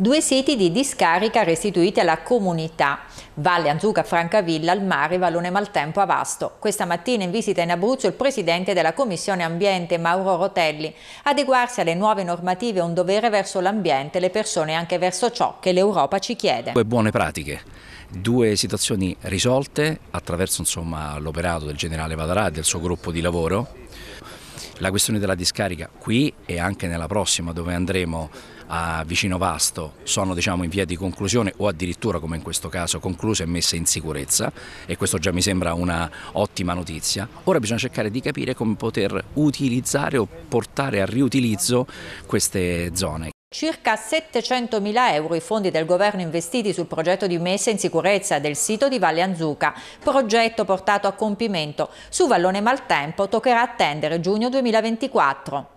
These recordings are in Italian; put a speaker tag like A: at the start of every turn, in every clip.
A: due siti di discarica restituiti alla comunità. Valle Anzuca Francavilla al mare, Valone Maltempo a Vasto. Questa mattina in visita in Abruzzo il presidente della Commissione Ambiente Mauro Rotelli. Adeguarsi alle nuove normative è un dovere verso l'ambiente, le persone e anche verso ciò che l'Europa ci chiede. Due
B: buone pratiche, due situazioni risolte attraverso l'operato del generale Vadarà e del suo gruppo di lavoro. La questione della discarica qui e anche nella prossima dove andremo a vicino Vasto sono diciamo, in via di conclusione o addirittura come in questo caso concluse e messe in sicurezza e questo già mi sembra una ottima notizia. Ora bisogna cercare di capire come poter utilizzare o portare a riutilizzo queste zone.
A: Circa 700 mila euro i fondi del governo investiti sul progetto di messa in sicurezza del sito di Valle Anzuca, progetto portato a compimento su Vallone Maltempo, toccherà attendere giugno 2024.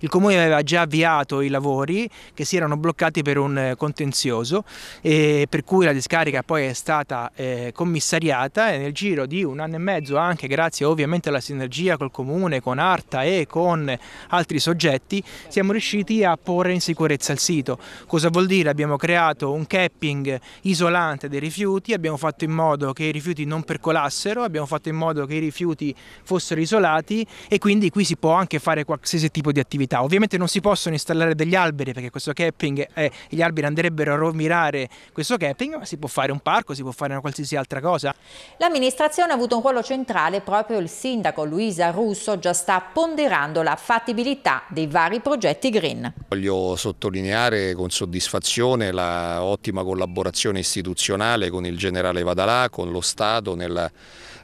C: Il comune aveva già avviato i lavori che si erano bloccati per un eh, contenzioso per cui la discarica poi è stata eh, commissariata e nel giro di un anno e mezzo anche grazie ovviamente alla sinergia col comune, con Arta e con altri soggetti siamo riusciti a porre in sicurezza il sito. Cosa vuol dire? Abbiamo creato un capping isolante dei rifiuti, abbiamo fatto in modo che i rifiuti non percolassero, abbiamo fatto in modo che i rifiuti fossero isolati e quindi qui si può anche fare qualsiasi tipo di attività attività. Ovviamente non si possono installare degli alberi perché questo capping, eh, gli alberi andrebbero a rovinare questo capping, ma si può fare un parco, si può fare una qualsiasi altra cosa.
A: L'amministrazione ha avuto un ruolo centrale, proprio il sindaco Luisa Russo già sta ponderando la fattibilità dei vari progetti green.
D: Voglio sottolineare con soddisfazione la ottima collaborazione istituzionale con il generale Vadalà, con lo Stato nel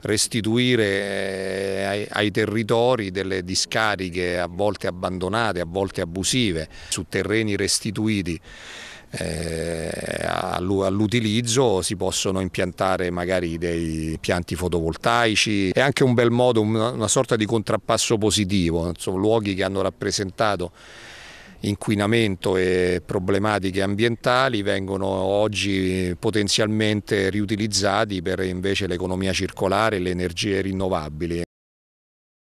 D: restituire eh, ai, ai territori delle discariche a volte abbandonate abbandonate, a volte abusive, su terreni restituiti eh, all'utilizzo si possono impiantare magari dei pianti fotovoltaici è anche un bel modo, una sorta di contrappasso positivo, Sono luoghi che hanno rappresentato inquinamento e problematiche ambientali vengono oggi potenzialmente riutilizzati per invece l'economia circolare e le energie rinnovabili.